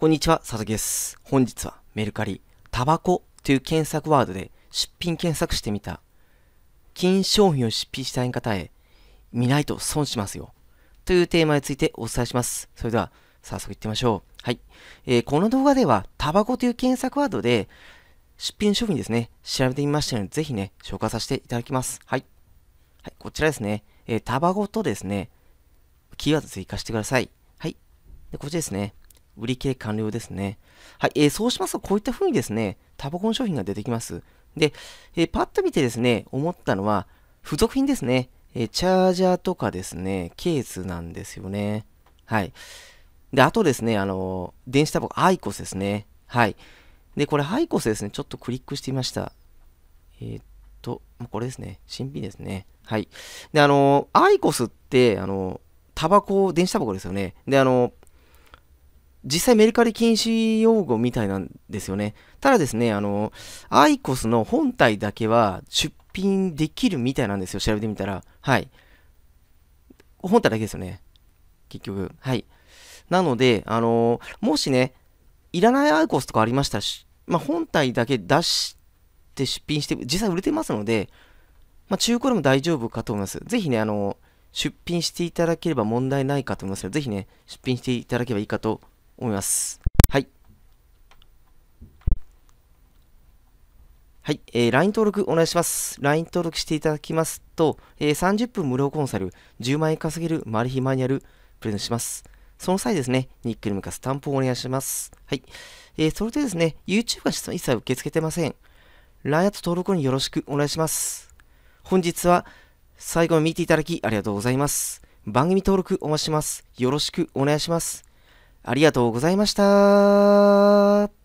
こんにちは、佐々木です。本日はメルカリ、タバコという検索ワードで出品検索してみた。金商品を出品したい方へ、見ないと損しますよ。というテーマについてお伝えします。それでは、早速いってみましょう。はい。えー、この動画では、タバコという検索ワードで、出品商品ですね、調べてみましたので、ぜひね、紹介させていただきます。はい。はい、こちらですね、えー、タバコとですね、キーワード追加してください。はい。で、こちらですね。売り切れ完了ですね。はい、えー、そうしますと、こういった風にですね、タバコの商品が出てきます。で、えー、パッと見てですね、思ったのは、付属品ですね。えー、チャージャーとかですね、ケースなんですよね。はい。で、あとですね、あのー、電子タバコ、アイコスですね。はい。で、これ、アイコスですね、ちょっとクリックしてみました。えー、っと、これですね、新品ですね。はい。で、あのー、アイコスって、あのー、タバコ、電子タバコですよね。で、あのー、実際メルカリ禁止用語みたいなんですよね。ただですね、あの、アイコスの本体だけは出品できるみたいなんですよ。調べてみたら。はい。本体だけですよね。結局。はい。なので、あのもしね、いらないアイコスとかありましたし、まあ、本体だけ出して出品して、実際売れてますので、まあ、中古でも大丈夫かと思います。ぜひね、あの出品していただければ問題ないかと思いますよ。ぜひね、出品していただければいいかと思います。はい。はい、えー、LINE 登録お願いします。LINE 登録していただきますと、えー、30分無料コンサル、10万円稼げるマル秘マニュアル、プレゼントします。その際ですね、ニックに向かタ担保をお願いします。はい。えー、それでですね、YouTube は一切受け付けてません。LINE アット登録によろしくお願いします。本日は最後まで見ていただきありがとうございます。番組登録お待ちします。よろしくお願いします。ありがとうございました。